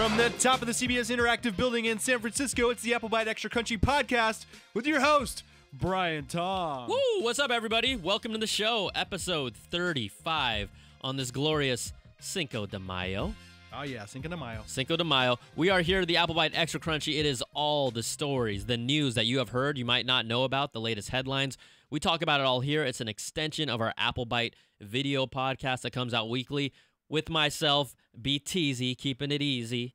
From the top of the CBS Interactive building in San Francisco, it's the Apple Bite Extra Crunchy podcast with your host, Brian Tom. Woo! What's up, everybody? Welcome to the show, episode 35 on this glorious Cinco de Mayo. Oh, yeah, Cinco de Mayo. Cinco de Mayo. We are here, the Apple Bite Extra Crunchy. It is all the stories, the news that you have heard, you might not know about, the latest headlines. We talk about it all here. It's an extension of our Apple Bite video podcast that comes out weekly with myself, BTZ, keeping it easy,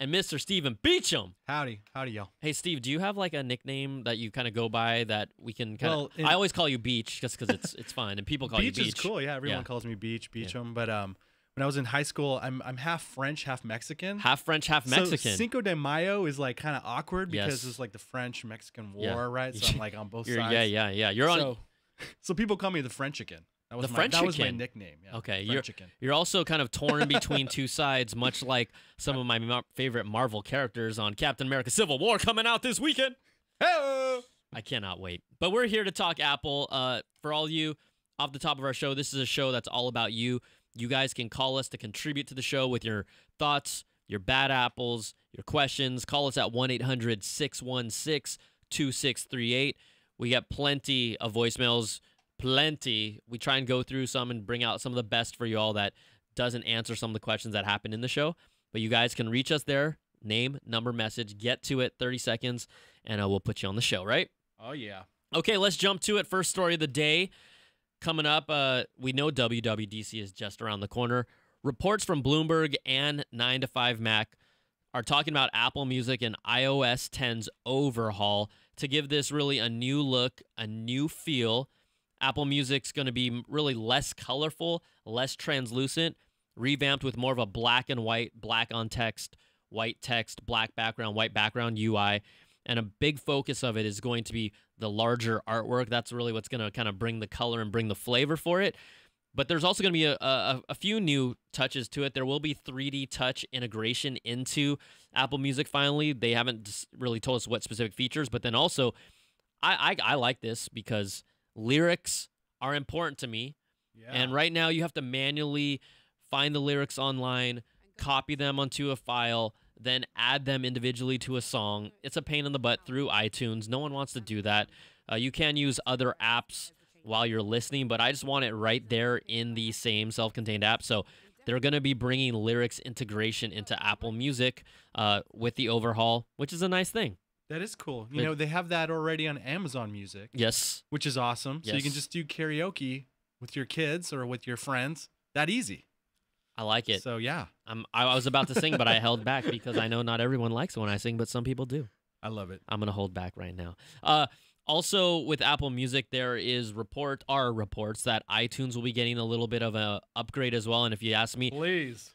and Mr. Steven Beacham. Howdy. Howdy, y'all. Hey, Steve, do you have like a nickname that you kind of go by that we can kind of. Well, I always call you Beach just because it's, it's fun, and people call Beach you Beach. Beach is cool. Yeah, everyone Yeah. calls me Beach, Beachum. But um, when I was in high school, I'm I'm half French, half Mexican. Half French, half Mexican. So Cinco de Mayo is like kind of awkward because Yes. it's like the French Mexican War, Yeah. right? So I'm like on both sides. yeah, yeah, yeah. You're on. So, so people call me the French again. That was the my, French that chicken. was my nickname. Yeah, okay, French you're chicken. you're also kind of torn between two sides, much like some of my mar favorite Marvel characters on Captain America: Civil War coming out this weekend. Hello. I cannot wait. But we're here to talk Apple. Uh, for all you off the top of our show, this is a show that's all about you. You guys can call us to contribute to the show with your thoughts, your bad apples, your questions. Call us at 1 800 616 2638. We got plenty of voicemails plenty. We try and go through some and bring out some of the best for you all that doesn't answer some of the questions that happened in the show. But you guys can reach us there. Name, number, message. Get to it. 30 seconds, and uh, we'll put you on the show, right? Oh, yeah. Okay, let's jump to it. First story of the day coming up. Uh, we know WWDC is just around the corner. Reports from Bloomberg and 9 to 5 Mac are talking about Apple Music and iOS 10's overhaul to give this really a new look, a new feel. Apple Music's going to be really less colorful, less translucent, revamped with more of a black and white, black on text, white text, black background, white background UI. And a big focus of it is going to be the larger artwork. That's really what's going to kind of bring the color and bring the flavor for it. But there's also going to be a, a, a, few new touches to it. There will be 3D touch integration into Apple Music finally. They haven't really told us what specific features, but then also, I, I, I like this because lyrics are important to me. Yeah. And right now, you have to manually find the lyrics online, copy them onto a file, then add them individually to a song. It's a pain in the butt through iTunes. No one wants to do that. Uh, you can use other apps while you're listening, but I just want it right there in the same self contained app. So they're going to be bringing lyrics integration into Apple Music uh, with the overhaul, which is a nice thing. That is cool. You it, know, they have that already on Amazon Music. Yes. Which is awesome. Yes. So you can just do karaoke with your kids or with your friends. That easy. I like it. So yeah. I'm I was about to sing but I held back because I know not everyone likes when I sing but some people do. I love it. I'm going to hold back right now. Uh also with Apple Music there is report are reports that iTunes will be getting a little bit of a upgrade as well and if you ask me Please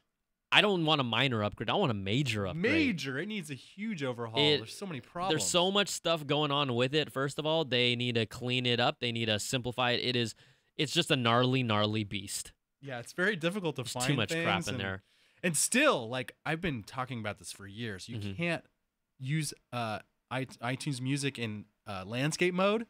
I don't want a minor upgrade. I want a major upgrade. Major. It needs a huge overhaul. It, there's so many problems. There's so much stuff going on with it. First of all, they need to clean it up. They need to simplify it. It is. It's just a gnarly, gnarly beast. Yeah, it's very difficult to there's find. Too much crap in and, there. And still, like I've been talking about this for years. You mm -hmm. can't use uh, iTunes Music in uh, landscape mode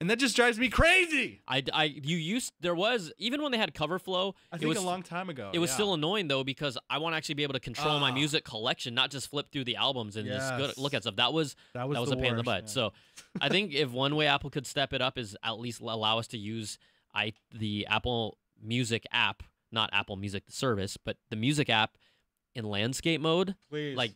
and that just drives me crazy. I, I you used there was even when they had cover flow. I think it was, a long time ago. It was yeah. still annoying though because I want to actually be able to control uh, my ah. music collection, not just flip through the albums and yes. just look at stuff. That was that was, that was a pain in the butt. Yeah. So I think if one way Apple could step it up is at least allow us to use I the Apple Music app, not Apple Music service, but the music app in landscape mode. Please. Like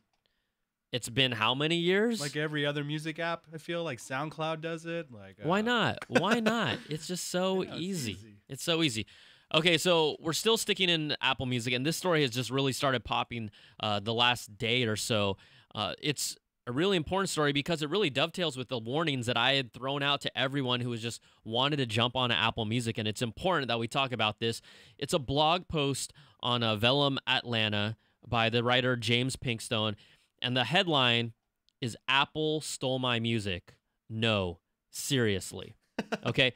it's been how many years? Like every other music app, I feel like SoundCloud does it. Like uh... why not? Why not? It's just so yeah, easy. It's, easy. it's so easy. Okay, so we're still sticking in Apple Music, and this story has just really started popping uh, the last day or so. Uh, it's a really important story because it really dovetails with the warnings that I had thrown out to everyone who was just wanted to jump on Apple Music, and it's important that we talk about this. It's a blog post on uh, Vellum Atlanta by the writer James Pinkstone, and the headline is Apple stole my music. No, seriously. okay.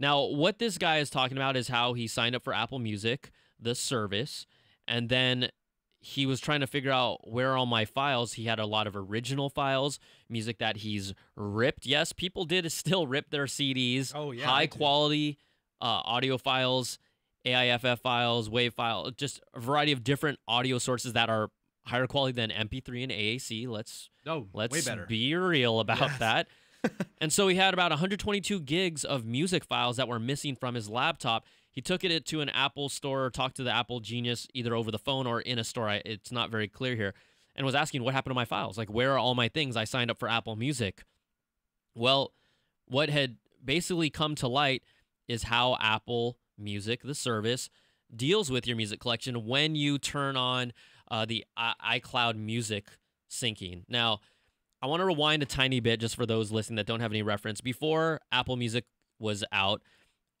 Now, what this guy is talking about is how he signed up for Apple Music, the service, and then he was trying to figure out where all my files. He had a lot of original files, music that he's ripped. Yes, people did still rip their CDs. Oh yeah, high quality uh, audio files, AIFF files, WAV file, just a variety of different audio sources that are higher quality than MP3 and AAC. Let's let's be real about yes. that. and so he had about 122 gigs of music files that were missing from his laptop. He took it to an Apple store, talked to the Apple genius either over the phone or in a store. I, it's not very clear here. And was asking, what happened to my files? Like, where are all my things? I signed up for Apple Music. Well, what had basically come to light is how Apple Music, the service, deals with your music collection when you turn on uh, the I- iCloud music syncing. Now, I want to rewind a tiny bit just for those listening that don't have any reference. Before Apple Music was out,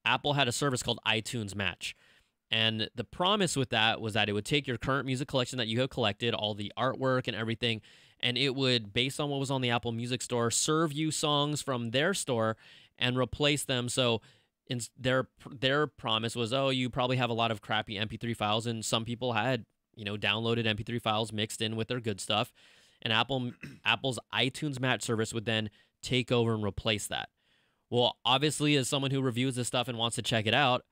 Apple had a service called iTunes Match. And the promise with that was that it would take your current music collection that you have collected, all the artwork and everything, and it would, based on what was on the Apple Music Store, serve you songs from their store and replace them. So in their their promise was, oh, you probably have a lot of crappy MP3 files, and some people had you know, downloaded MP3 files mixed in with their good stuff, and Apple Apple's iTunes Match service would then take over and replace that. Well, obviously, as someone who reviews this stuff and wants to check it out,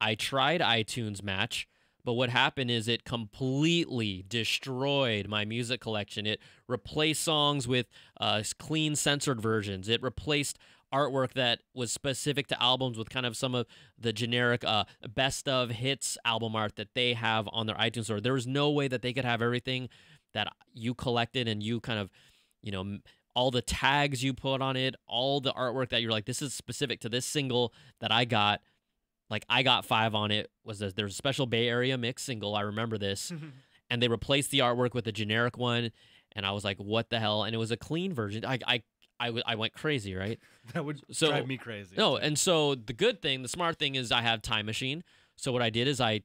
I tried iTunes Match, but what happened is it completely destroyed my music collection. It replaced songs with uh, clean censored versions. It replaced artwork that was specific to albums with kind of some of the generic uh, best of hits album art that they have on their iTunes store. There was no way that they could have everything that you collected and you kind of, you know, all the tags you put on it, all the artwork that you're like, this is specific to this single that I got. Like I got five on it. Was there's a special Bay Area mix single? I remember this, mm-hmm. and they replaced the artwork with a generic one and I was like, "What the hell?" And it was a clean version. I I I, w- I went crazy, right? that would so, drive me crazy. No, and so the good thing, the smart thing is I have Time Machine. So what I did is I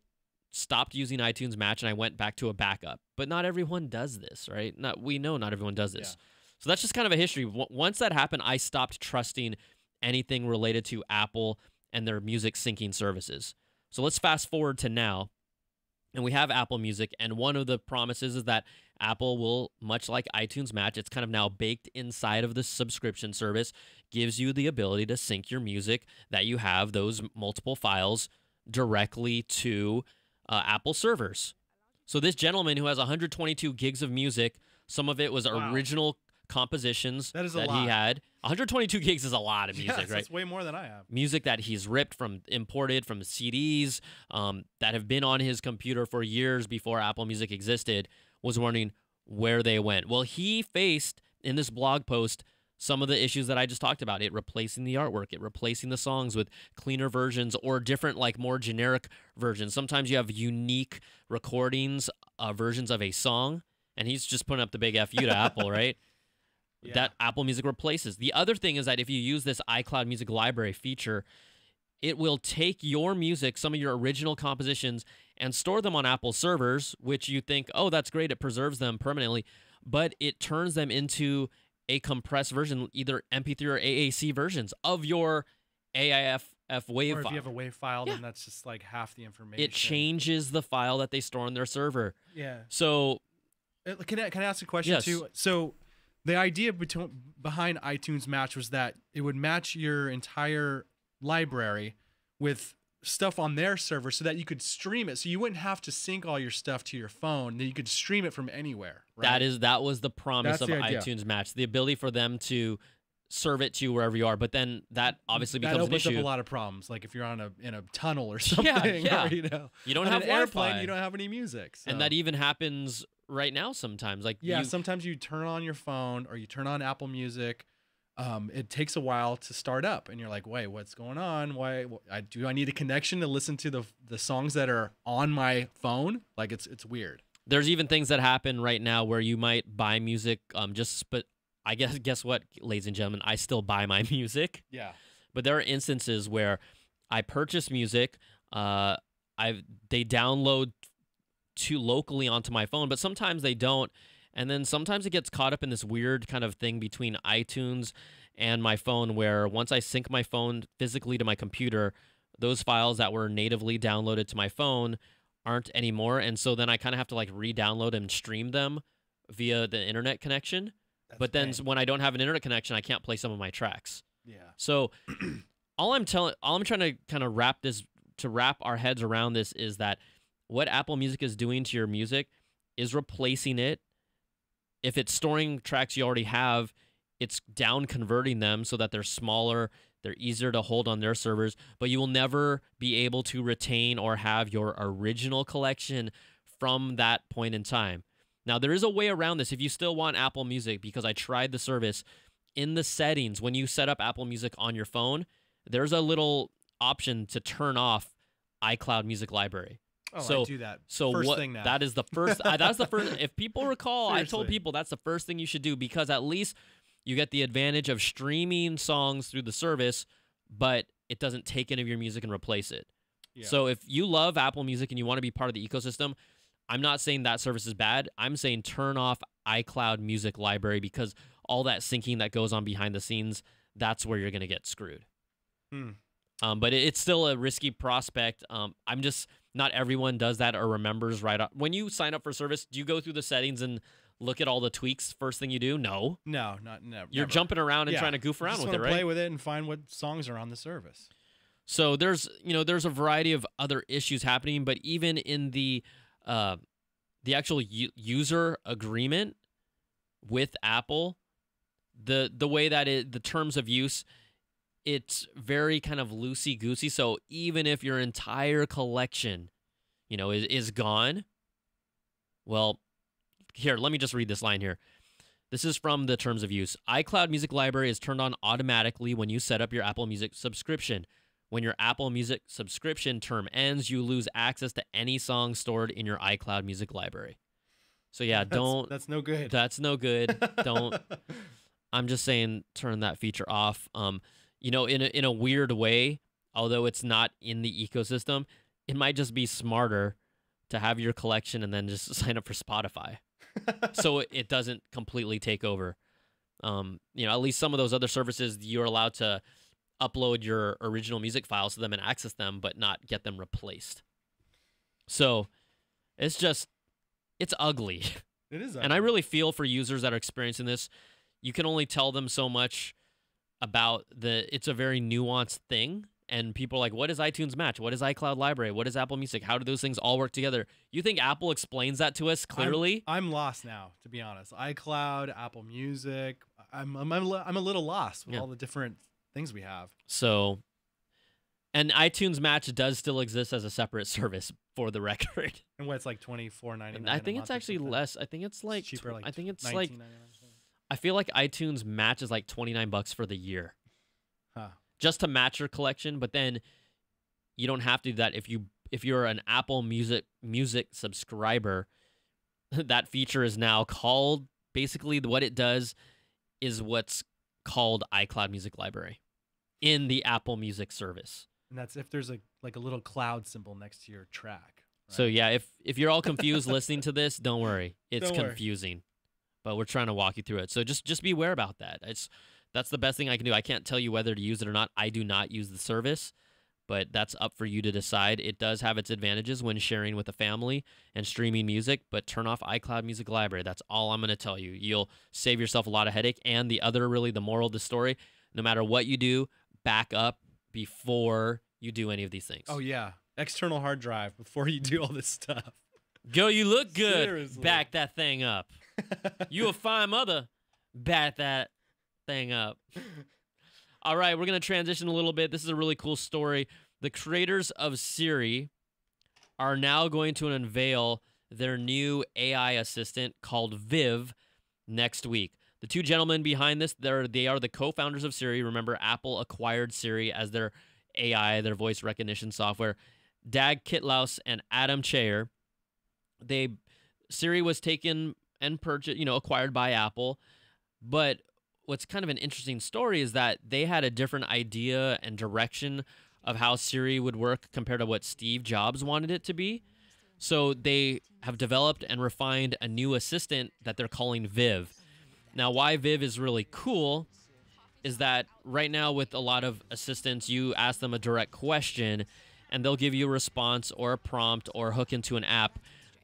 stopped using iTunes Match and I went back to a backup. But not everyone does this, right? Not we know not everyone does this. Yeah. So that's just kind of a history. W- once that happened, I stopped trusting anything related to Apple and their music syncing services. So let's fast forward to now and we have Apple Music. And one of the promises is that Apple will, much like iTunes Match, it's kind of now baked inside of the subscription service, gives you the ability to sync your music that you have, those multiple files, directly to uh, Apple servers. So this gentleman who has 122 gigs of music, some of it was wow. original compositions that, is that lot. he had. 122 gigs is a lot of music, yes, right? It's way more than I have. Music that he's ripped from imported from CDs um, that have been on his computer for years before Apple Music existed. Was wondering where they went. Well, he faced in this blog post some of the issues that I just talked about it replacing the artwork, it replacing the songs with cleaner versions or different, like more generic versions. Sometimes you have unique recordings, uh, versions of a song, and he's just putting up the big FU to Apple, right? yeah. that Apple Music replaces. The other thing is that if you use this iCloud Music Library feature, it will take your music, some of your original compositions, and store them on Apple servers, which you think, oh, that's great. It preserves them permanently, but it turns them into a compressed version, either MP3 or AAC versions of your AIF F wave or if file. you have a wave file, yeah. then that's just like half the information. It changes the file that they store on their server. Yeah. So, uh, can I, can I ask a question yes. too? So, the idea behind iTunes Match was that it would match your entire library with stuff on their server so that you could stream it so you wouldn't have to sync all your stuff to your phone that you could stream it from anywhere right? that is that was the promise That's of the itunes match the ability for them to serve it to you wherever you are but then that obviously becomes that opens an issue. up a lot of problems like if you're on a in a tunnel or something yeah, yeah. Or, you know you don't have an wi-fi airplane, you don't have any music so. and that even happens right now sometimes like yeah you... sometimes you turn on your phone or you turn on apple music um, it takes a while to start up and you're like wait what's going on why I, do i need a connection to listen to the the songs that are on my phone like it's it's weird there's even things that happen right now where you might buy music um just but i guess guess what ladies and gentlemen i still buy my music yeah but there are instances where i purchase music uh i they download too locally onto my phone, but sometimes they don't. And then sometimes it gets caught up in this weird kind of thing between iTunes and my phone where once I sync my phone physically to my computer, those files that were natively downloaded to my phone aren't anymore. And so then I kind of have to like re download and stream them via the internet connection. That's but then bad. when I don't have an internet connection, I can't play some of my tracks. Yeah. So all I'm telling, all I'm trying to kind of wrap this to wrap our heads around this is that what Apple Music is doing to your music is replacing it. If it's storing tracks you already have, it's down converting them so that they're smaller, they're easier to hold on their servers, but you will never be able to retain or have your original collection from that point in time. Now, there is a way around this if you still want Apple Music, because I tried the service in the settings when you set up Apple Music on your phone, there's a little option to turn off iCloud Music Library. Oh, so, I do that. So first what? Thing now. That is the first. I, that's the first. If people recall, Seriously. I told people that's the first thing you should do because at least you get the advantage of streaming songs through the service, but it doesn't take any of your music and replace it. Yeah. So if you love Apple Music and you want to be part of the ecosystem, I'm not saying that service is bad. I'm saying turn off iCloud Music Library because all that syncing that goes on behind the scenes, that's where you're going to get screwed. Hmm. Um, but it, it's still a risky prospect. Um, I'm just not everyone does that or remembers right up. When you sign up for service, do you go through the settings and look at all the tweaks first thing you do? No. No, not never. You're jumping around and yeah. trying to goof around with it, right? Play with it and find what songs are on the service. So there's you know there's a variety of other issues happening, but even in the uh, the actual user agreement with Apple, the the way that it the terms of use it's very kind of loosey goosey. So even if your entire collection, you know, is, is gone, well, here, let me just read this line here. This is from the terms of use. iCloud Music Library is turned on automatically when you set up your Apple Music subscription. When your Apple Music subscription term ends, you lose access to any song stored in your iCloud Music Library. So yeah, don't that's, that's no good. That's no good. Don't I'm just saying turn that feature off. Um you know, in a, in a weird way, although it's not in the ecosystem, it might just be smarter to have your collection and then just sign up for Spotify. so it doesn't completely take over. Um, you know, at least some of those other services you're allowed to upload your original music files to them and access them, but not get them replaced. So it's just it's ugly. It is ugly. And I really feel for users that are experiencing this. You can only tell them so much about the it's a very nuanced thing and people are like what is itunes match what is icloud library what is apple music how do those things all work together you think apple explains that to us clearly i'm, I'm lost now to be honest icloud apple music i'm i'm, I'm, I'm a little lost with yeah. all the different things we have so and itunes match does still exist as a separate service for the record and what's like 24.99 i think it's actually less i think it's like it's cheaper like i think it's like I feel like iTunes Match is like twenty nine bucks for the year, huh. just to match your collection. But then you don't have to do that if you if you're an Apple Music Music subscriber. that feature is now called basically what it does is what's called iCloud Music Library in the Apple Music service. And that's if there's a like a little cloud symbol next to your track. Right? So yeah, if if you're all confused listening to this, don't worry. It's don't confusing but we're trying to walk you through it. So just just beware about that. It's that's the best thing I can do. I can't tell you whether to use it or not. I do not use the service, but that's up for you to decide. It does have its advantages when sharing with a family and streaming music, but turn off iCloud Music Library. That's all I'm going to tell you. You'll save yourself a lot of headache and the other really the moral of the story, no matter what you do, back up before you do any of these things. Oh yeah, external hard drive before you do all this stuff. Go, you look good. Seriously. Back that thing up you a fine mother. Bat that thing up. All right, we're going to transition a little bit. This is a really cool story. The creators of Siri are now going to unveil their new AI assistant called Viv next week. The two gentlemen behind this, they're, they are the co-founders of Siri. Remember, Apple acquired Siri as their AI, their voice recognition software. Dag Kitlaus and Adam Chayer. They Siri was taken and purchased, you know, acquired by Apple. But what's kind of an interesting story is that they had a different idea and direction of how Siri would work compared to what Steve Jobs wanted it to be. So they have developed and refined a new assistant that they're calling Viv. Now, why Viv is really cool is that right now with a lot of assistants, you ask them a direct question and they'll give you a response or a prompt or hook into an app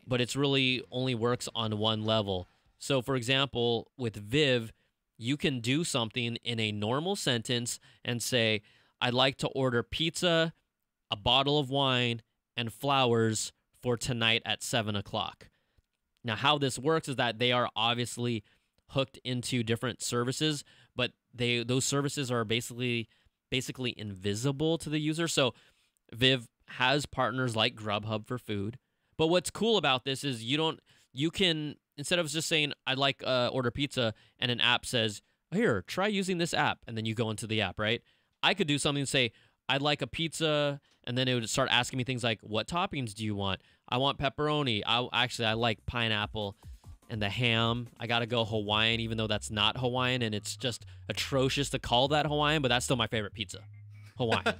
but it's really only works on one level. So, for example, with Viv, you can do something in a normal sentence and say, I'd like to order pizza, a bottle of wine, and flowers for tonight at seven o'clock. Now, how this works is that they are obviously hooked into different services, but they those services are basically basically invisible to the user. So Viv has partners like Grubhub for food, but what's cool about this is you don't you can instead of just saying I like uh, order pizza and an app says here try using this app and then you go into the app right. I could do something and say I'd like a pizza and then it would start asking me things like what toppings do you want? I want pepperoni. I actually I like pineapple and the ham. I gotta go Hawaiian, even though that's not Hawaiian, and it's just atrocious to call that Hawaiian, but that's still my favorite pizza, Hawaiian.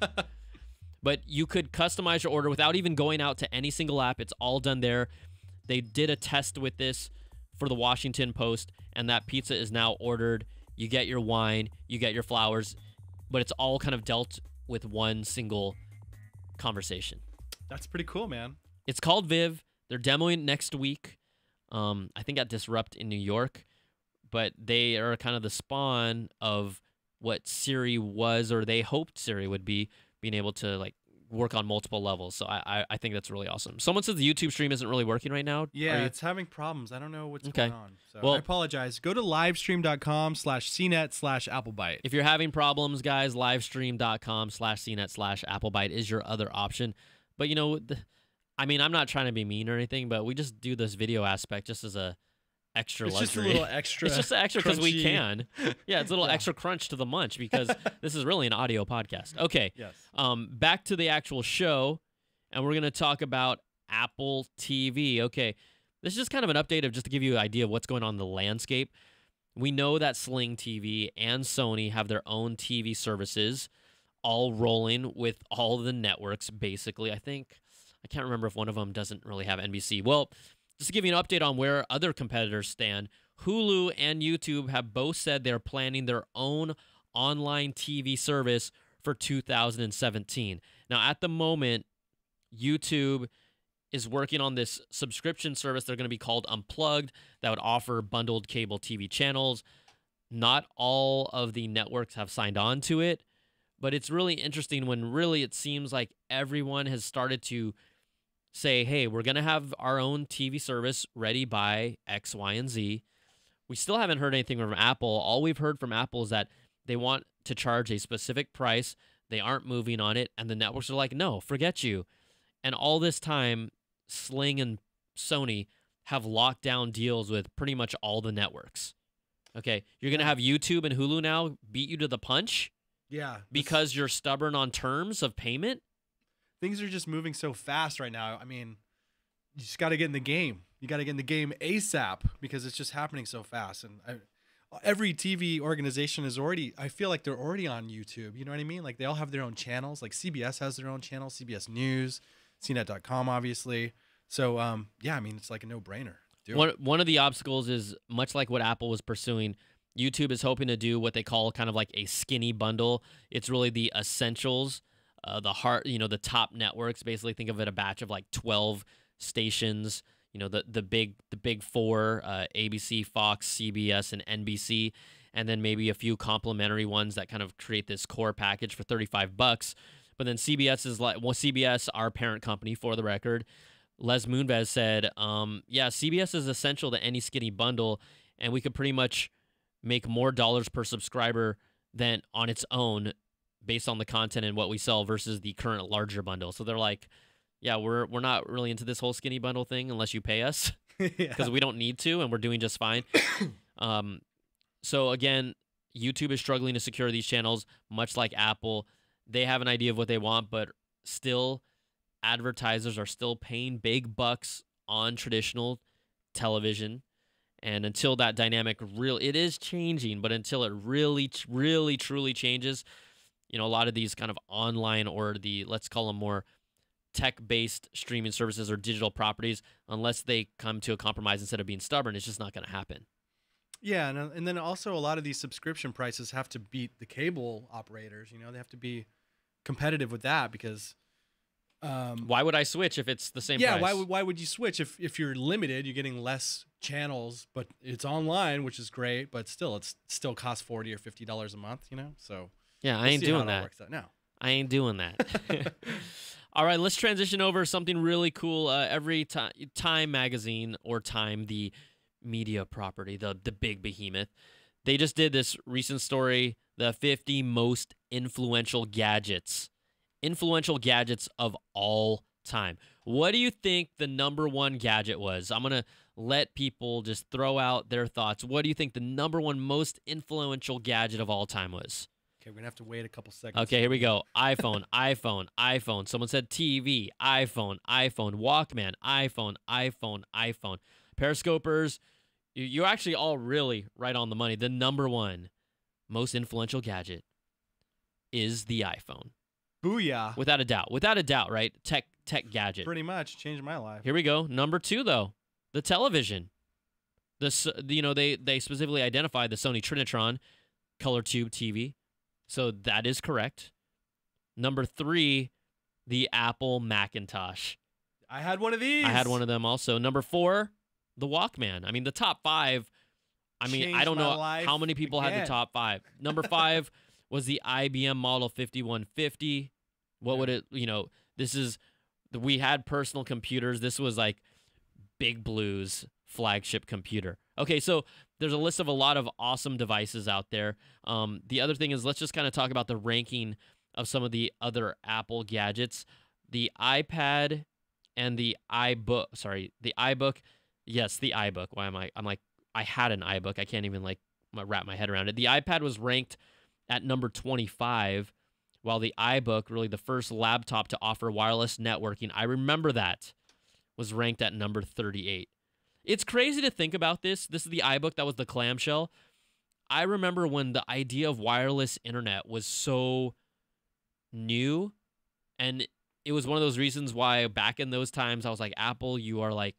But you could customize your order without even going out to any single app. It's all done there. They did a test with this for the Washington Post, and that pizza is now ordered. You get your wine, you get your flowers, but it's all kind of dealt with one single conversation. That's pretty cool, man. It's called Viv. They're demoing next week. Um, I think at Disrupt in New York, but they are kind of the spawn of what Siri was, or they hoped Siri would be being able to like work on multiple levels. So I, I, I think that's really awesome. Someone says the YouTube stream isn't really working right now. Yeah, you... it's having problems. I don't know what's okay. going on. So well, I apologize. Go to livestream.com slash CNET slash Applebite. If you're having problems, guys, livestream.com slash CNET slash Applebite is your other option. But, you know, the, I mean, I'm not trying to be mean or anything, but we just do this video aspect just as a extra it's luxury. Just a little extra. It's just extra because we can. Yeah, it's a little yeah. extra crunch to the munch because this is really an audio podcast. Okay. Yes. Um, back to the actual show, and we're gonna talk about Apple TV. Okay. This is just kind of an update of just to give you an idea of what's going on in the landscape. We know that Sling TV and Sony have their own TV services, all rolling with all the networks basically. I think I can't remember if one of them doesn't really have NBC. Well, just to give you an update on where other competitors stand, Hulu and YouTube have both said they're planning their own online TV service for 2017. Now, at the moment, YouTube is working on this subscription service. They're going to be called Unplugged that would offer bundled cable TV channels. Not all of the networks have signed on to it, but it's really interesting when really it seems like everyone has started to say, hey, we're going to have our own TV service ready by X, Y, and Z. We still haven't heard anything from Apple. All we've heard from Apple is that they want to charge a specific price. They aren't moving on it. And the networks are like, no, forget you. And all this time, Sling and Sony have locked down deals with pretty much all the networks. Okay. You're going to have YouTube and Hulu now beat you to the punch. Yeah. Because you're stubborn on terms of payment things are just moving so fast right now. I mean, you just got to get in the game. You got to get in the game ASAP because it's just happening so fast. And I, every TV organization is already, I feel like they're already on YouTube. You know what I mean? Like they all have their own channels. Like CBS has their own channel, CBS News, CNET.com, obviously. So, um, yeah, I mean, it's like a no brainer. One, one of the obstacles is much like what Apple was pursuing. YouTube is hoping to do what they call kind of like a skinny bundle. It's really the essentials uh, the heart, you know, the top networks. Basically, think of it a batch of like 12 stations. You know, the the big the big four: uh, ABC, Fox, CBS, and NBC, and then maybe a few complementary ones that kind of create this core package for 35 bucks. But then CBS is like, well, CBS, our parent company, for the record. Les Moonves said, um, "Yeah, CBS is essential to any skinny bundle, and we could pretty much make more dollars per subscriber than on its own based on the content and what we sell versus the current larger bundle. So they're like, yeah, we're we're not really into this whole skinny bundle thing unless you pay us because yeah. we don't need to and we're doing just fine. um, so again, YouTube is struggling to secure these channels, much like Apple. They have an idea of what they want, but still, advertisers are still paying big bucks on traditional television. And until that dynamic real, it is changing, but until it really, really, truly changes, you know, a lot of these kind of online or the let's call them more tech based streaming services or digital properties, unless they come to a compromise instead of being stubborn, it's just not going to happen. Yeah, and, uh, and then also a lot of these subscription prices have to beat the cable operators. You know, they have to be competitive with that because. Um, why would I switch if it's the same? Yeah, price? why would why would you switch if if you're limited? You're getting less channels, but it's online, which is great. But still, it's still costs forty or fifty dollars a month. You know, so yeah, I ain't doing that. that no. I ain't doing that. All right, let's transition over something really cool. Uh, every time, Time Magazine or Time, the media property, the the big behemoth, they just did this recent story: the 50 most influential gadgets, influential gadgets of all time. What do you think the number one gadget was? I'm gonna let people just throw out their thoughts. What do you think the number one most influential gadget of all time was? Okay, we're gonna have to wait a couple seconds. Okay, here we go. iPhone, iPhone, iPhone. Someone said TV, iPhone, iPhone, Walkman, iPhone, iPhone, iPhone. Periscopers, you're actually all really right on the money. The number one most influential gadget is the iPhone. Booyah! Without a doubt, without a doubt, right? Tech, tech gadget. Pretty much changed my life. Here we go. Number two, though, the television. The you know they they specifically identified the Sony Trinitron color tube TV so that is correct. Number three, the Apple Macintosh. I had one of these. I had one of them also. Number four, the Walkman. I mean, the top five. I mean, Changed I don't know how many people again. had the top five. Number five was the IBM Model 5150. What yeah. would it, you know, this is, we had personal computers. This was like big blues flagship computer. Okay, so there's a list of a lot of awesome devices out there. Um, the other thing is let's just kind of talk about the ranking of some of the other Apple gadgets. The iPad and the iBook, sorry, the iBook. Yes, the iBook. Why am I? I'm like, I had an iBook. I can't even like wrap my head around it. The iPad was ranked at number 25, while the iBook, really the first laptop to offer wireless networking, I remember that, was ranked at number 38. It's crazy to think about this. This is the iBook that was the clamshell. I remember when the idea of wireless internet was so new and it was one of those reasons why back in those times I was like Apple you are like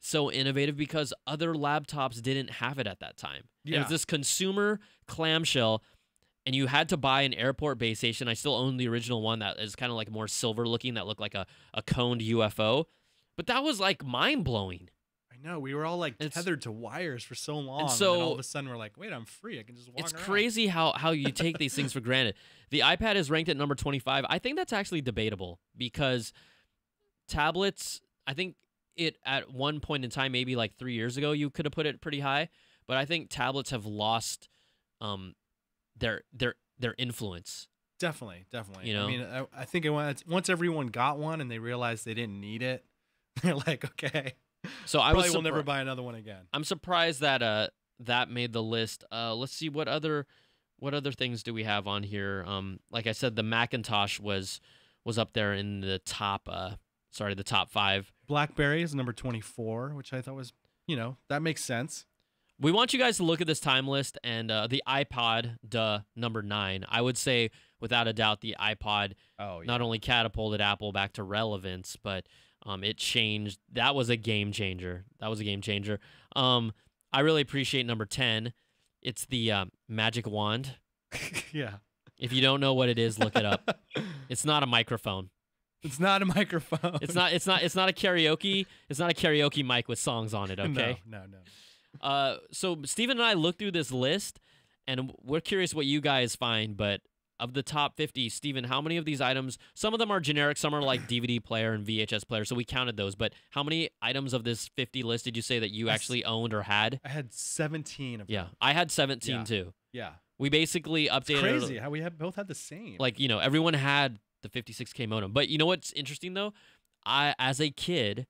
so innovative because other laptops didn't have it at that time. Yeah. It was this consumer clamshell and you had to buy an airport base station. I still own the original one that is kind of like more silver looking that looked like a, a coned UFO. But that was like mind blowing know. We were all like it's, tethered to wires for so long. And so and all of a sudden we're like, wait, I'm free. I can just walk. It's around. crazy how how you take these things for granted. The iPad is ranked at number 25. I think that's actually debatable because tablets. I think it at one point in time, maybe like three years ago, you could have put it pretty high. But I think tablets have lost um, their their their influence. Definitely, definitely. You know, I mean, I, I think it, once everyone got one and they realized they didn't need it, they're like, okay, so I will never buy another one again. I'm surprised that uh that made the list. Uh, let's see what other what other things do we have on here? Um, like I said, the Macintosh was was up there in the top. Uh, sorry, the top five. BlackBerry is number 24, which I thought was you know that makes sense. We want you guys to look at this time list and uh, the iPod, duh, number nine. I would say without a doubt the iPod oh, yeah. not only catapulted Apple back to relevance, but um, it changed. That was a game changer. That was a game changer. Um, I really appreciate number 10. It's the uh, magic wand. yeah. If you don't know what it is, look it up. it's not a microphone. It's not a microphone. It's not it's not it's not a karaoke. It's not a karaoke mic with songs on it, okay? No, no, no. Uh so Stephen and I looked through this list and we're curious what you guys find, but of the top 50, Stephen, how many of these items? Some of them are generic, some are like DVD player and VHS player. So we counted those. But how many items of this 50 list did you say that you I actually owned or had? I had 17 of them. Yeah. I had 17 yeah. too. Yeah. We basically updated. It's crazy how we have both had the same. Like, you know, everyone had the 56K modem. But you know what's interesting though? I, as a kid,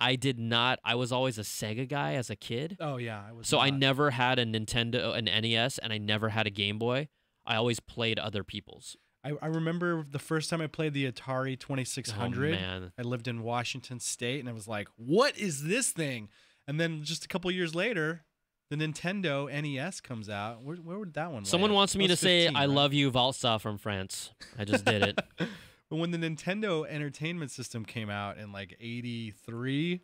I did not. I was always a Sega guy as a kid. Oh yeah, I was. So not. I never had a Nintendo, an NES, and I never had a Game Boy. I always played other people's. I, I remember the first time I played the Atari 2600. Oh, man. I lived in Washington State and I was like, what is this thing? And then just a couple years later, the Nintendo NES comes out. Where, where would that one? Someone land? wants me to 15, say, right? "I love you, Valsa from France." I just did it. But when the Nintendo Entertainment System came out in like '83,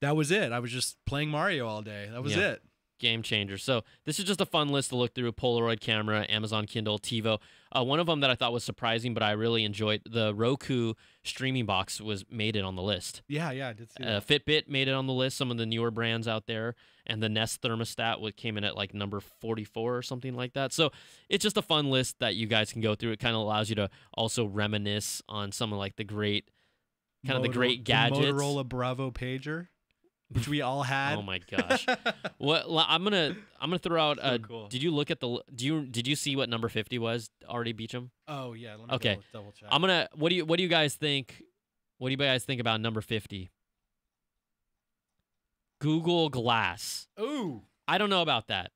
that was it. I was just playing Mario all day. That was yeah. it game changer. So this is just a fun list to look through: Polaroid camera, Amazon Kindle, TiVo. Uh, one of them that I thought was surprising, but I really enjoyed the Roku streaming box was made it on the list. Yeah, yeah, I did see uh, Fitbit made it on the list. Some of the newer brands out there, and the Nest thermostat what came in at like number 44 or something like that. So it's just a fun list that you guys can go through. It kind of allows you to also reminisce on some of like the great, kind Motor- of the great gadgets. The Motorola Bravo pager which we all had. oh my gosh! what I'm gonna I'm gonna throw out. Uh, so cool. Did you look at the? Do you did you see what number fifty was? Already Beecham. Oh yeah. okay. Double, double check. I'm gonna. What do you What do you guys think? What do you guys think about number fifty? Google Glass. Ooh. I don't know about that.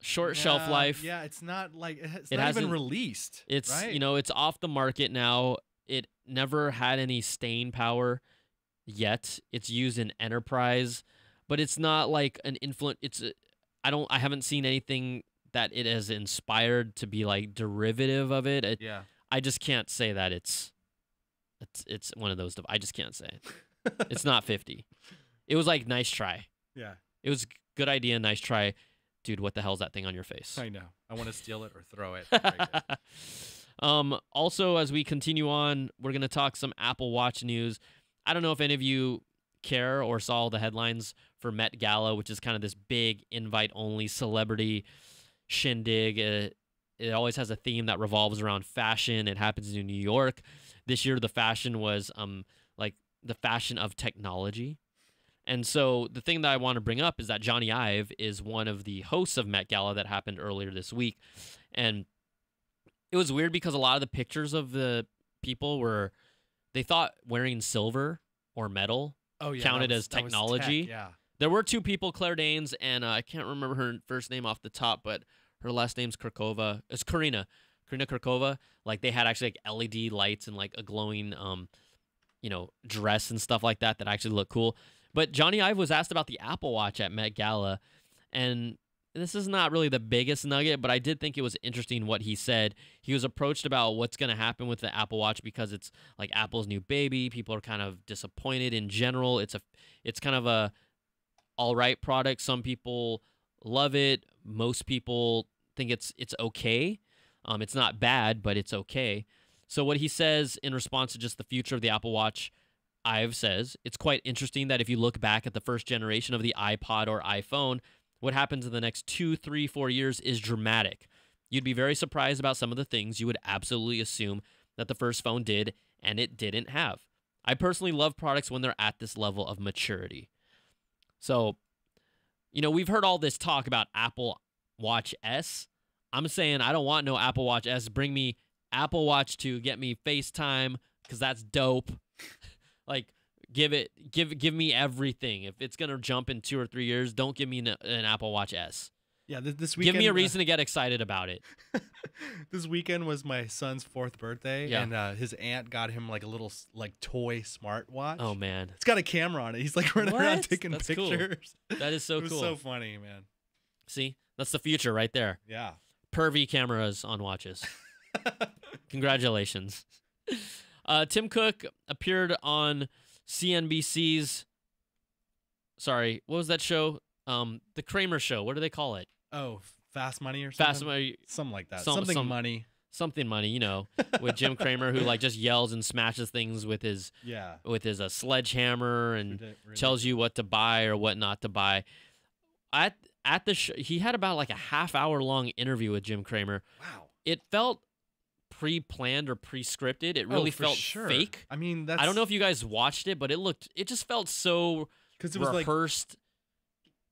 Short yeah, shelf life. Yeah, it's not like it's it not hasn't, even released. It's right? you know it's off the market now. It never had any staying power yet. It's used in Enterprise, but it's not like an influence. It's a, I don't I haven't seen anything that it has inspired to be like derivative of it. it yeah. I just can't say that it's it's it's one of those. I just can't say. it's not fifty. It was like nice try. Yeah. It was good idea. Nice try, dude. What the hell's that thing on your face? I know. I want to steal it or throw it. um. Also, as we continue on, we're gonna talk some Apple Watch news. I don't know if any of you care or saw the headlines for Met Gala, which is kind of this big invite only celebrity shindig. It, uh, it always has a theme that revolves around fashion. It happens in New York. This year, the fashion was um like the fashion of technology. And so the thing that I want to bring up is that Johnny Ive is one of the hosts of Met Gala that happened earlier this week. And it was weird because a lot of the pictures of the people were they thought wearing silver or metal oh, yeah, counted was, as technology. Tech, yeah. There were two people, Claire Danes, and uh, I can't remember her first name off the top, but her last name's Kirkova. It's Karina. Karina Kirkova. Like they had actually like LED lights and like a glowing, um, you know, dress and stuff like that that actually looked cool. But Johnny Ive was asked about the Apple Watch at Met Gala, and this is not really the biggest nugget, but I did think it was interesting what he said. He was approached about what's going to happen with the Apple Watch because it's like Apple's new baby. People are kind of disappointed in general. It's a it's kind of a all right product. Some people love it. Most people think it's it's okay. Um, it's not bad, but it's okay. So what he says in response to just the future of the Apple Watch, Ive says, it's quite interesting that if you look back at the first generation of the iPod or iPhone, what happens in the next two, three, four years is dramatic. You'd be very surprised about some of the things you would absolutely assume that the first phone did and it didn't have. I personally love products when they're at this level of maturity. So, you know, we've heard all this talk about Apple Watch S. I'm saying I don't want no Apple Watch S. Bring me Apple Watch 2, get me FaceTime, because that's dope. like, give it give give me everything. If it's gonna jump in two or three years, don't give me an, an Apple Watch S. Yeah, this, this weekend. Give me a uh, reason uh, to get excited about it. this weekend was my son's fourth birthday, yeah. and uh, his aunt got him like a little like toy smartwatch. Oh man, it's got a camera on it. He's like running what? around taking that's pictures. Cool. That is so cool. So funny, man. See, that's the future right there. Yeah, pervy cameras on watches. Congratulations. Uh, Tim Cook appeared on CNBC's sorry, what was that show? Um, the Kramer show. What do they call it? Oh, Fast Money or something. Fast Money, something like that. Some, something some, money. Something money, you know, with Jim Kramer who like just yells and smashes things with his yeah with his uh, sledgehammer and really. tells you what to buy or what not to buy. At at the sh- he had about like a half hour long interview with Jim Kramer. Wow. It felt pre-planned or pre-scripted. It oh, really oh, felt sure. fake. I mean, that's... I don't know if you guys watched it, but it looked it just felt so because it was rehearsed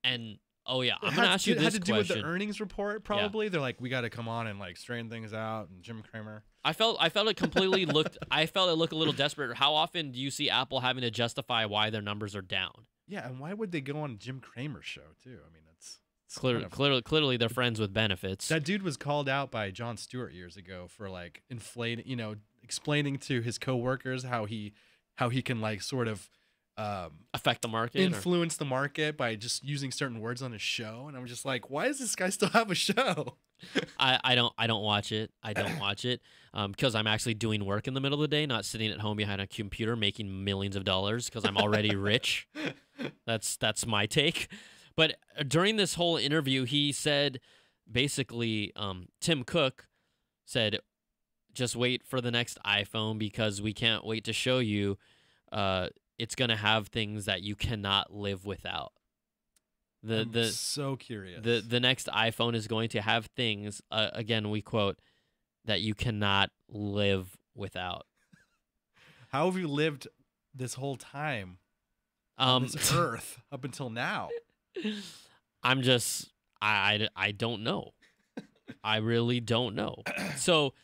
like... and oh yeah, I'm gonna ask to, you this had to do question. with the earnings report. Probably yeah. they're like, we got to come on and like straighten things out. And Jim Cramer. I felt I felt it completely looked. I felt it looked a little desperate. How often do you see Apple having to justify why their numbers are down? Yeah, and why would they go on Jim Cramer's show too? I mean, that's Clearly, clearly, clearly, they're friends with benefits. That dude was called out by John Stewart years ago for like inflating, you know, explaining to his coworkers how he, how he can like sort of um, affect the market, influence or? the market by just using certain words on his show. And I'm just like, why does this guy still have a show? I, I don't I don't watch it. I don't watch it because um, I'm actually doing work in the middle of the day, not sitting at home behind a computer making millions of dollars because I'm already rich. That's that's my take. But uh, during this whole interview, he said basically, um, Tim Cook said, just wait for the next iPhone because we can't wait to show you. Uh, it's gonna have things that you cannot live without. The I'm the so curious. The the next iPhone is going to have things. Uh, again, we quote that you cannot live without. How have you lived this whole time? Um, this earth up until now. I'm just I, I, I don't know. I really don't know. So,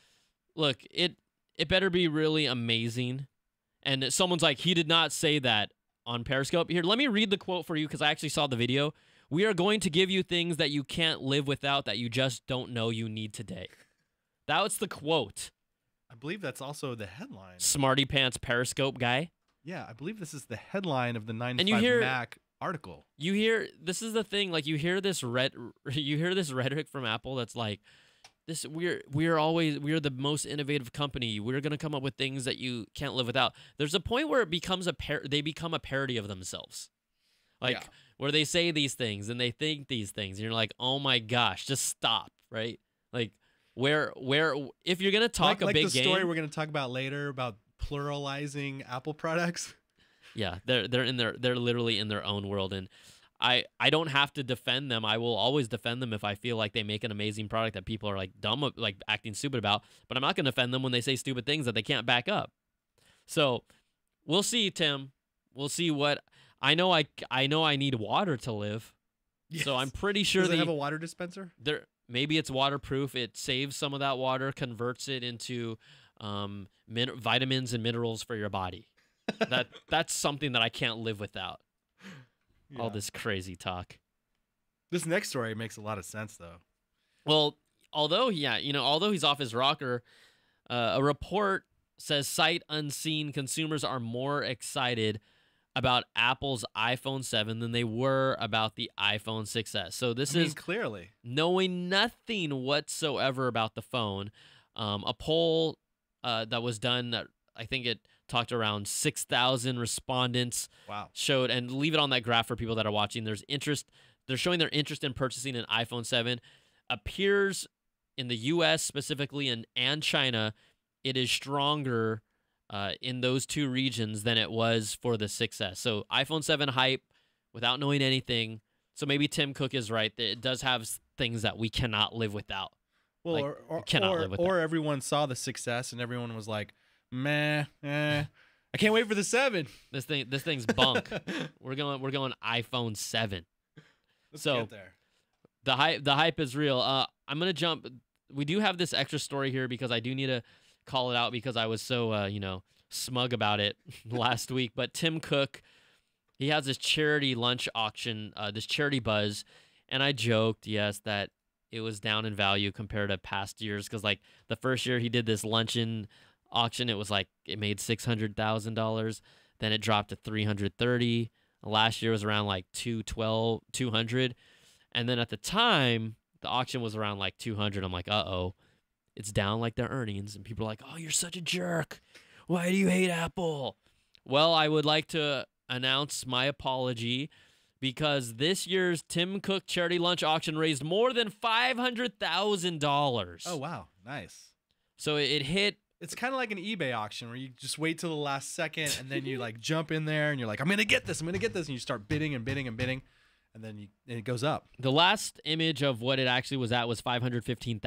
look, it it better be really amazing. And someone's like, he did not say that on Periscope. Here, let me read the quote for you because I actually saw the video. We are going to give you things that you can't live without that you just don't know you need today. That was the quote. I believe that's also the headline. Smarty pants Periscope guy. Yeah, I believe this is the headline of the nine and you hear, Mac article. You hear this is the thing like you hear this red you hear this rhetoric from Apple that's like this we're we're always we're the most innovative company. We're going to come up with things that you can't live without. There's a point where it becomes a par- they become a parody of themselves. Like yeah. where they say these things and they think these things and you're like, "Oh my gosh, just stop." Right? Like where where if you're going to talk like, a like big the game, story we're going to talk about later about pluralizing Apple products. Yeah, they're they're in their they're literally in their own world, and I I don't have to defend them. I will always defend them if I feel like they make an amazing product that people are like dumb like acting stupid about. But I'm not going to defend them when they say stupid things that they can't back up. So we'll see, Tim. We'll see what I know. I I know I need water to live. Yes. So I'm pretty sure they have a water dispenser. There maybe it's waterproof. It saves some of that water, converts it into um, min- vitamins and minerals for your body that that's something that I can't live without. Yeah. All this crazy talk. This next story makes a lot of sense though. Well, although yeah, you know, although he's off his rocker, uh, a report says sight unseen consumers are more excited about Apple's iPhone 7 than they were about the iPhone 6s. So this I mean, is clearly knowing nothing whatsoever about the phone. Um, a poll uh, that was done, that I think it talked around 6,000 respondents. Wow. Showed, and leave it on that graph for people that are watching. There's interest, they're showing their interest in purchasing an iPhone 7. Appears in the US specifically and, and China, it is stronger uh, in those two regions than it was for the 6S. So iPhone 7 hype without knowing anything. So maybe Tim Cook is right. It does have things that we cannot live without. Well, like, or, or, cannot or, live without. or everyone saw the success and everyone was like, meh, eh. I can't wait for the seven. This thing, this thing's bunk. we're going, we're going iPhone seven. Let's so the hype, the hype is real. Uh, I'm gonna jump. We do have this extra story here because I do need to call it out because I was so, uh, you know, smug about it last week. But Tim Cook, he has this charity lunch auction, uh, this charity buzz, and I joked, yes, that it was down in value compared to past years because like the first year he did this luncheon auction, it was like it made six hundred thousand dollars. Then it dropped to three hundred thirty. Last year was around like two twelve two hundred, And then at the time, the auction was around like 200. I'm like, uh oh, it's down like their earnings. And people are like, oh, you're such a jerk. Why do you hate Apple? Well, I would like to announce my apology because this year's Tim Cook charity lunch auction raised more than $500,000. Oh, wow. Nice. So it hit it's kind of like an eBay auction where you just wait till the last second and then you like jump in there and you're like, I'm gonna get this, I'm gonna get this, and you start bidding and bidding and bidding, and then you and it goes up. The last image of what it actually was at was five hundred fifteen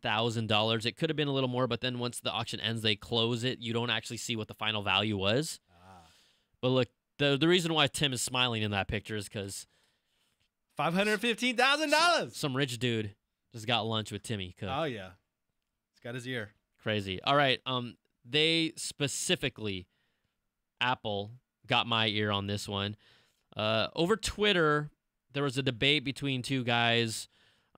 thousand dollars. It could have been a little more, but then once the auction ends, they close it. You don't actually see what the final value was. Ah. But look, the the reason why Tim is smiling in that picture is because five hundred fifteen thousand dollars. Some rich dude just got lunch with Timmy. Cook. Oh yeah, he's got his ear. Crazy. All right. Um, they specifically, Apple got my ear on this one. Uh, over Twitter, there was a debate between two guys,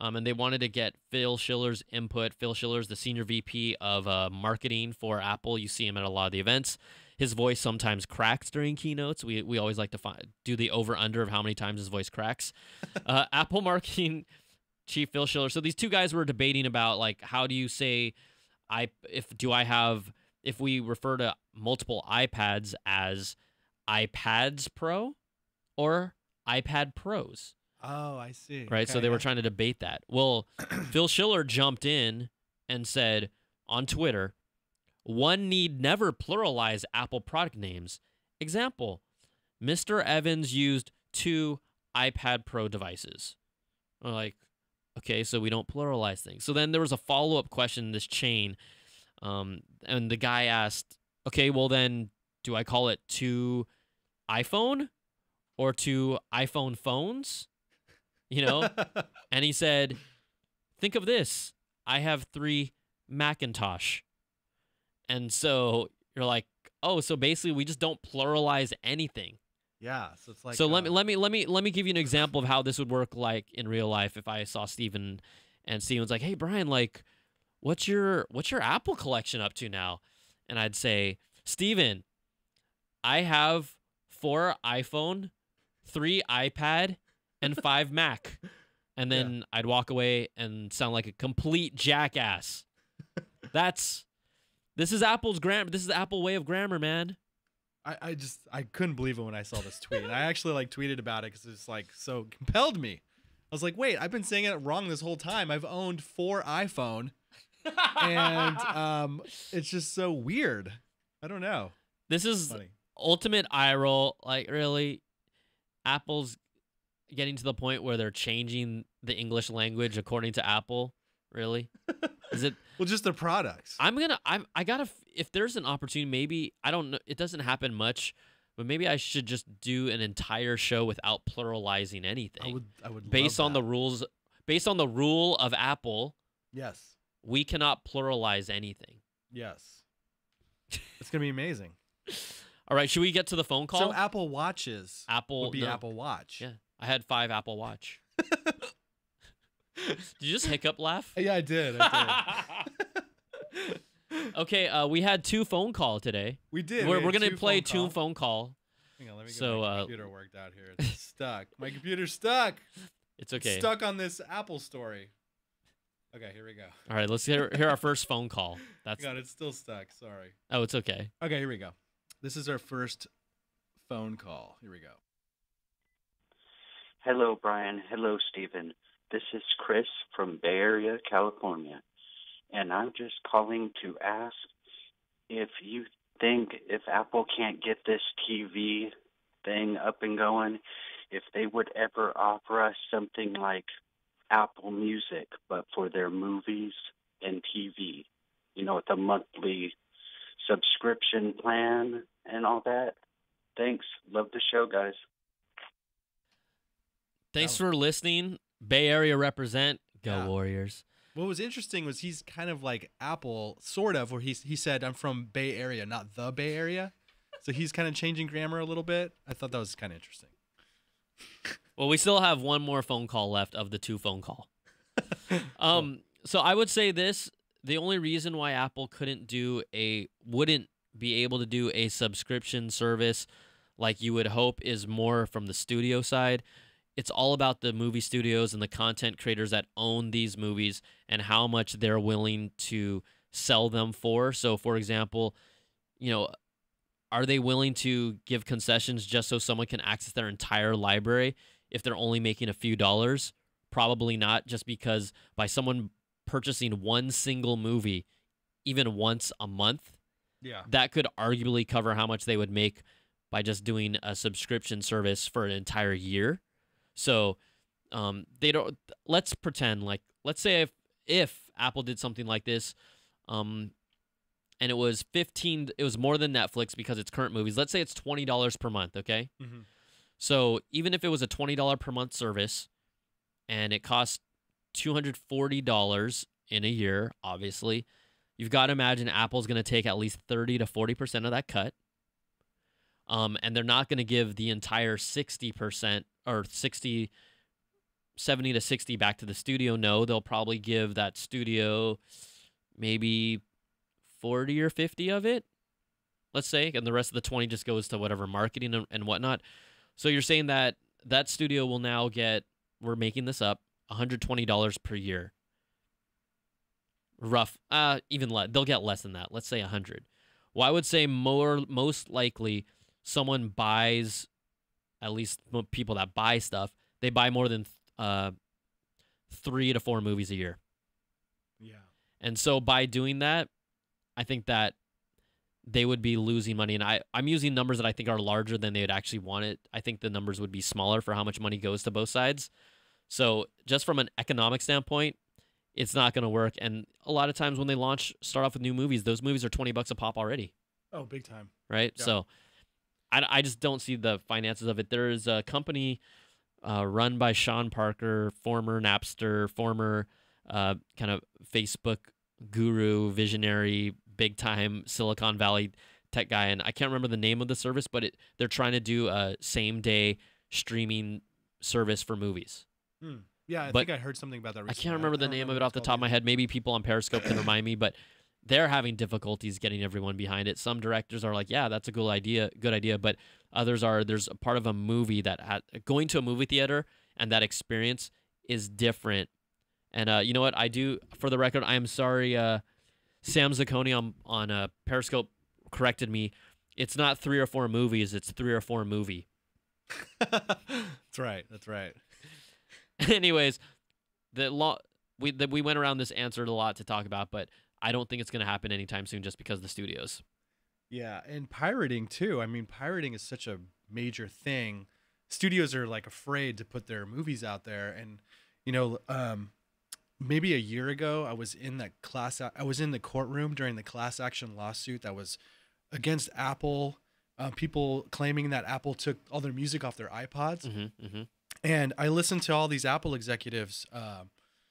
um, and they wanted to get Phil Schiller's input. Phil Schiller's the senior VP of uh, marketing for Apple. You see him at a lot of the events. His voice sometimes cracks during keynotes. We, we always like to find, do the over under of how many times his voice cracks. Uh, Apple marketing chief Phil Schiller. So these two guys were debating about like how do you say i if do I have if we refer to multiple iPads as iPads Pro or iPad Pros. Oh, I see. Right, okay, so they yeah. were trying to debate that. Well, Phil Schiller jumped in and said on Twitter, "One need never pluralize Apple product names." Example, Mr. Evans used two iPad Pro devices. Like, Okay, so we don't pluralize things. So then there was a follow up question in this chain, um, and the guy asked, okay, well then, do I call it to iPhone or to iPhone phones? You know? and he said, think of this I have three Macintosh. And so you're like, oh, so basically we just don't pluralize anything. Yeah, so it's like. So uh, let me uh, let me let me let me give you an example of how this would work like in real life. If I saw Steven and Steven's like, "Hey Brian, like, what's your what's your Apple collection up to now?" And I'd say, "Steven, I have four iPhone, three iPad, and five Mac." And then yeah. I'd walk away and sound like a complete jackass. That's this is Apple's grammar. This is the Apple way of grammar, man. I, I just I couldn't believe it when I saw this tweet. I actually like tweeted about it because it's like so compelled me. I was like, wait, I've been saying it wrong this whole time. I've owned four iPhone, and um, it's just so weird. I don't know. This is Funny. ultimate eye roll. Like really, Apple's getting to the point where they're changing the English language according to Apple. Really, Is it? Well, just the products. I'm gonna. I'm. I gotta. If there's an opportunity, maybe I don't know. It doesn't happen much, but maybe I should just do an entire show without pluralizing anything. I would. I would. Based on that. the rules. Based on the rule of Apple. Yes. We cannot pluralize anything. Yes. It's gonna be amazing. All right. Should we get to the phone call? So Apple watches. Apple would be no. Apple Watch. Yeah. I had five Apple Watch did you just hiccup laugh? Yeah, I did. I did. okay, uh, we had two phone call today. We did. We're, we are going to play phone two phone call. Hang on, let me get so, my uh, computer uh, worked out here. It's stuck. My computer's stuck. It's okay. It's stuck on this Apple story. Okay, here we go. All right, let's hear, hear our first phone call. That's God, it's still stuck. Sorry. Oh, it's okay. Okay, here we go. This is our first phone call. Here we go. Hello, Brian. Hello, Stephen. This is Chris from Bay Area, California, and I'm just calling to ask if you think if Apple can't get this TV thing up and going, if they would ever offer us something like Apple Music, but for their movies and TV, you know, with a monthly subscription plan and all that. Thanks. Love the show, guys. Thanks for listening. Bay Area represent. Go yeah. Warriors. What was interesting was he's kind of like Apple, sort of, where he he said, "I'm from Bay Area, not the Bay Area," so he's kind of changing grammar a little bit. I thought that was kind of interesting. well, we still have one more phone call left of the two phone call. um, so I would say this: the only reason why Apple couldn't do a wouldn't be able to do a subscription service like you would hope is more from the studio side it's all about the movie studios and the content creators that own these movies and how much they're willing to sell them for. So, for example, you know, are they willing to give concessions just so someone can access their entire library if they're only making a few dollars? Probably not, just because by someone purchasing one single movie, even once a month, yeah, that could arguably cover how much they would make by just doing a subscription service for an entire year. So um, they don't. Let's pretend like let's say if if Apple did something like this, um, and it was fifteen. It was more than Netflix because it's current movies. Let's say it's twenty dollars per month. Okay. Mm-hmm. So even if it was a twenty dollar per month service, and it costs two hundred forty dollars in a year, obviously, you've got to imagine Apple's going to take at least thirty to forty percent of that cut um, and they're not going to give the entire 60% or 60 70 to 60 back to the studio no they'll probably give that studio maybe 40 or 50 of it let's say and the rest of the 20 just goes to whatever marketing and, and whatnot so you're saying that that studio will now get we're making this up $120 per year rough uh even less they'll get less than that let's say 100 well i would say more most likely someone buys, at least people that buy stuff, they buy more than uh, three to four movies a year. Yeah. And so by doing that, I think that they would be losing money. And I, I'm using numbers that I think are larger than they would actually want it. I think the numbers would be smaller for how much money goes to both sides. So just from an economic standpoint, it's not going to work. And a lot of times when they launch, start off with new movies, those movies are 20 bucks a pop already. Oh, big time. Right. Yeah. So I, I just don't see the finances of it. There is a company uh, run by Sean Parker, former Napster, former uh, kind of Facebook guru, visionary, big time Silicon Valley tech guy, and I can't remember the name of the service, but it, they're trying to do a same day streaming service for movies. Hmm. Yeah, I but think I heard something about that. Recently. I can't remember the name of it off the top of my head. Maybe people on Periscope can remind me, but they're having difficulties getting everyone behind it. Some directors are like, "Yeah, that's a cool idea, good idea," but others are there's a part of a movie that going to a movie theater and that experience is different. And uh, you know what? I do for the record, I am sorry. Uh, Sam Zaccone on um, on uh, Periscope corrected me. It's not three or four movies. It's three or four movie. that's right. That's right. Anyways, the law we the, we went around this answer a lot to talk about, but I don't think it's going to happen anytime soon just because the studios. Yeah, and pirating too. I mean, pirating is such a major thing. Studios are like afraid to put their movies out there and you know, um, maybe a year ago I was in that class I was in the courtroom during the class action lawsuit that was against Apple, uh, people claiming that Apple took all their music off their iPods. Mm-hmm, mm-hmm. And I listened to all these Apple executives uh,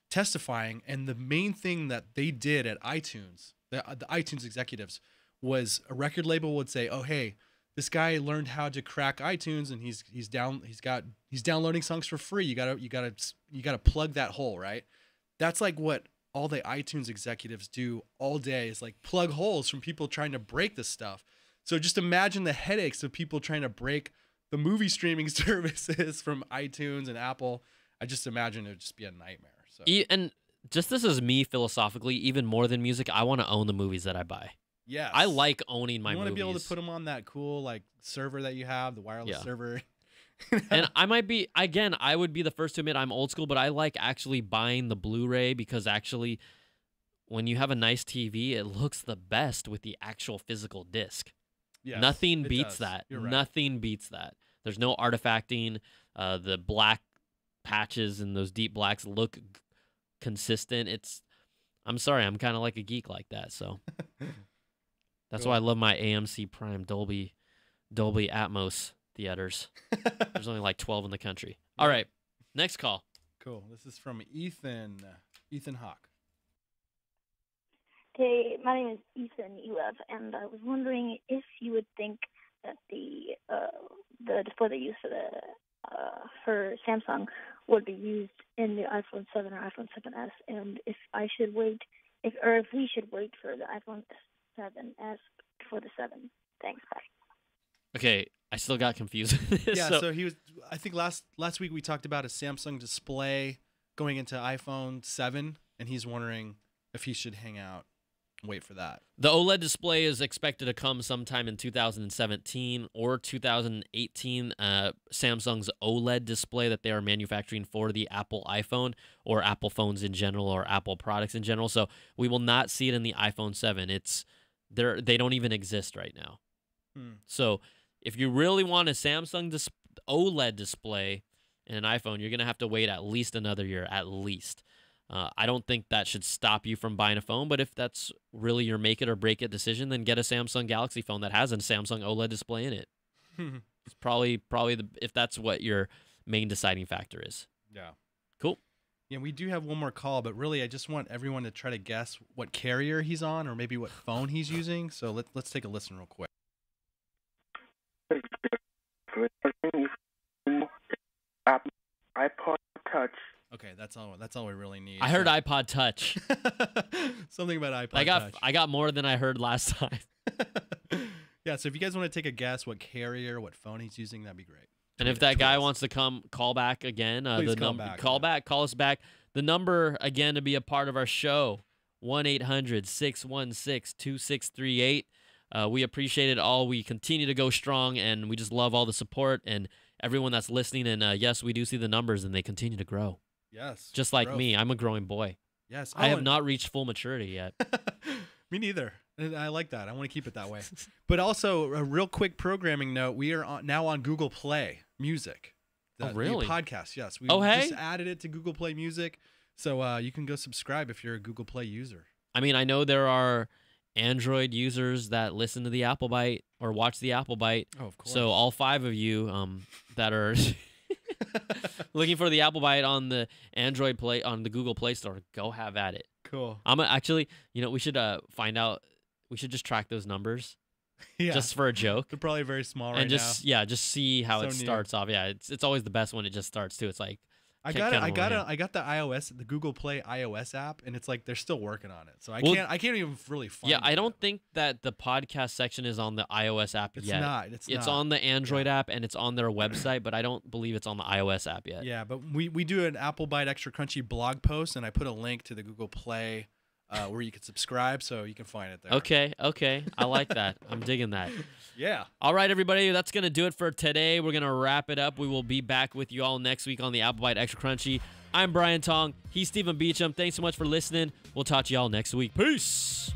testifying. And the main thing that they did at iTunes, the, uh, the iTunes executives, was a record label would say, "Oh, hey." This guy learned how to crack iTunes, and he's he's down he's got he's downloading songs for free. You gotta you gotta you gotta plug that hole, right? That's like what all the iTunes executives do all day is like plug holes from people trying to break this stuff. So just imagine the headaches of people trying to break the movie streaming services from iTunes and Apple. I just imagine it would just be a nightmare. So. E- and just this is me philosophically, even more than music, I want to own the movies that I buy. Yeah, I like owning my. You want to be able to put them on that cool like server that you have, the wireless yeah. server. and I might be again. I would be the first to admit I'm old school, but I like actually buying the Blu-ray because actually, when you have a nice TV, it looks the best with the actual physical disc. Yeah. Nothing beats does. that. Right. Nothing beats that. There's no artifacting. Uh, the black patches and those deep blacks look consistent. It's I'm sorry, I'm kind of like a geek like that. So that's cool. why I love my AMC Prime Dolby Dolby Atmos theaters. There's only like 12 in the country. All right. Next call. Cool. This is from Ethan. Ethan Hawk. Hey, my name is Ethan Elev, and I was wondering if you would think that the uh, the display they use for the uh, her Samsung would be used in the iPhone 7 or iPhone 7s, and if I should wait, if or if we should wait for the iPhone 7s for the 7. Thanks. Bye. Okay, I still got confused. yeah, so. so he was. I think last last week we talked about a Samsung display going into iPhone 7, and he's wondering if he should hang out wait for that. The OLED display is expected to come sometime in 2017 or 2018. Uh, Samsung's OLED display that they are manufacturing for the Apple iPhone or Apple phones in general or Apple products in general. So we will not see it in the iPhone 7. It's they're, they don't even exist right now. Hmm. So if you really want a Samsung dis- OLED display in an iPhone, you're going to have to wait at least another year, at least. Uh, I don't think that should stop you from buying a phone, but if that's really your make it or break it decision, then get a Samsung Galaxy phone that has a Samsung OLED display in it. it's probably probably the, if that's what your main deciding factor is. Yeah. Cool. Yeah, we do have one more call, but really, I just want everyone to try to guess what carrier he's on, or maybe what phone he's using. So let's let's take a listen real quick. iPod Touch Okay, that's all. That's all we really need. I heard iPod Touch. Something about iPod. I got Touch. I got more than I heard last time. yeah. So if you guys want to take a guess what carrier, what phone he's using, that'd be great. And if that guy wants to come call back again, uh, the number back, call yeah. back, call us back. The number again to be a part of our show 1-800-616-2638. Uh, we appreciate it all. We continue to go strong and we just love all the support and everyone that's listening and uh, yes, we do see the numbers and they continue to grow. Yes. Just like growth. me, I'm a growing boy. Yes. I, have oh, not reached full maturity yet. me neither. I like that. I want to keep it that way. but also, a real quick programming note: we are on, now on Google Play Music. The, oh, really? podcast, yes. We oh, hey? just added it to Google Play Music, so uh, you can go subscribe if you're a Google Play user. I mean, I know there are Android users that listen to the Apple Bite or watch the Apple Bite. Oh, of course. So all five of you um, that are looking for the apple bite on the Android Play on the Google Play Store, go have at it. Cool. I'm actually, you know, we should uh find out. We should just track those numbers. Yeah. Just for a joke. They're probably very small and right just, now. Yeah, just see how so it starts new. off. Yeah, it's it's always the best when it just starts too. It's like I got it. I got it. I got the iOS, the Google Play iOS app, and it's like they're still working on it. So I well, can't. I can't even really find. Yeah, it. I don't think that the podcast section is on the iOS app it's yet. Not, it's, it's not. on the Android yeah. app and it's on their website, but I don't believe it's on the iOS app yet. Yeah, but we we do an Apple Bite Extra Crunchy blog post, and I put a link to the Google Play uh, where you can subscribe, so you can find it there. Okay, okay, I like that. I'm digging that. Yeah. All right, everybody, that's gonna do it for today. We're gonna wrap it up. We will be back with you all next week on the Apple Bite Extra Crunchy. I'm Brian Tong. He's Stephen Beecham. Thanks so much for listening. We'll talk to y'all next week. Peace.